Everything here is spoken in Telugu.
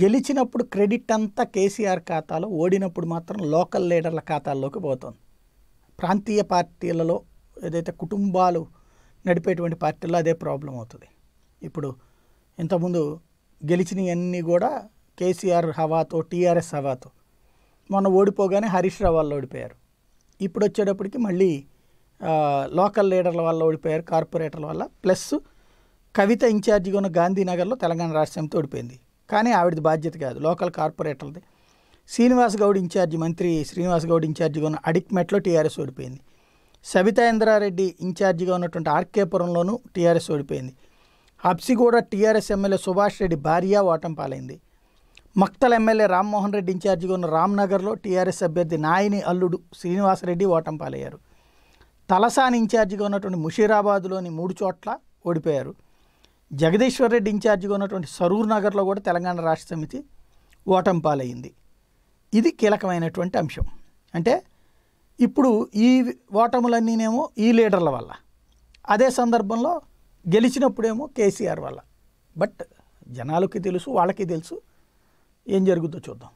గెలిచినప్పుడు క్రెడిట్ అంతా కేసీఆర్ ఖాతాలో ఓడినప్పుడు మాత్రం లోకల్ లీడర్ల ఖాతాల్లోకి పోతుంది ప్రాంతీయ పార్టీలలో ఏదైతే కుటుంబాలు నడిపేటువంటి పార్టీల్లో అదే ప్రాబ్లం అవుతుంది ఇప్పుడు ఇంతకుముందు గెలిచినవన్నీ కూడా కేసీఆర్ హవాతో టీఆర్ఎస్ హవాతో మొన్న ఓడిపోగానే హరీష్ రావు వాళ్ళు ఓడిపోయారు ఇప్పుడు వచ్చేటప్పటికి మళ్ళీ లోకల్ లీడర్ల వల్ల ఓడిపోయారు కార్పొరేటర్ల వల్ల ప్లస్ కవిత ఇన్ఛార్జిగా ఉన్న గాంధీనగర్లో తెలంగాణ రాష్ట్రంతో ఓడిపోయింది కానీ ఆవిడది బాధ్యత కాదు లోకల్ కార్పొరేటర్ది శ్రీనివాస్ గౌడ్ ఇన్ఛార్జి మంత్రి శ్రీనివాస్ గౌడ్ ఇన్ఛార్జిగా ఉన్న అడిక్మెట్లో టీఆర్ఎస్ ఓడిపోయింది సబితా ఇంద్రారెడ్డి ఇన్ఛార్జిగా ఉన్నటువంటి ఆర్కేపురంలోనూ టీఆర్ఎస్ ఓడిపోయింది హబ్సిగూడ టీఆర్ఎస్ ఎమ్మెల్యే సుభాష్ రెడ్డి భార్య ఓటం పాలైంది మక్తల్ ఎమ్మెల్యే రామ్మోహన్ రెడ్డి ఇన్ఛార్జిగా ఉన్న రామ్నగర్లో టీఆర్ఎస్ అభ్యర్థి నాయని అల్లుడు శ్రీనివాసరెడ్డి ఓటం పాలయ్యారు తలసాని ఇన్ఛార్జిగా ఉన్నటువంటి ముషీరాబాద్లోని మూడు చోట్ల ఓడిపోయారు జగదీశ్వర్ రెడ్డి ఇన్ఛార్జిగా ఉన్నటువంటి సరూర్ నగర్లో కూడా తెలంగాణ రాష్ట్ర సమితి ఓటం పాలయ్యింది ఇది కీలకమైనటువంటి అంశం అంటే ఇప్పుడు ఈ ఓటములన్నీనేమో ఈ లీడర్ల వల్ల అదే సందర్భంలో గెలిచినప్పుడేమో కేసీఆర్ వల్ల బట్ జనాలకి తెలుసు వాళ్ళకి తెలుసు ఏం జరుగుద్దో చూద్దాం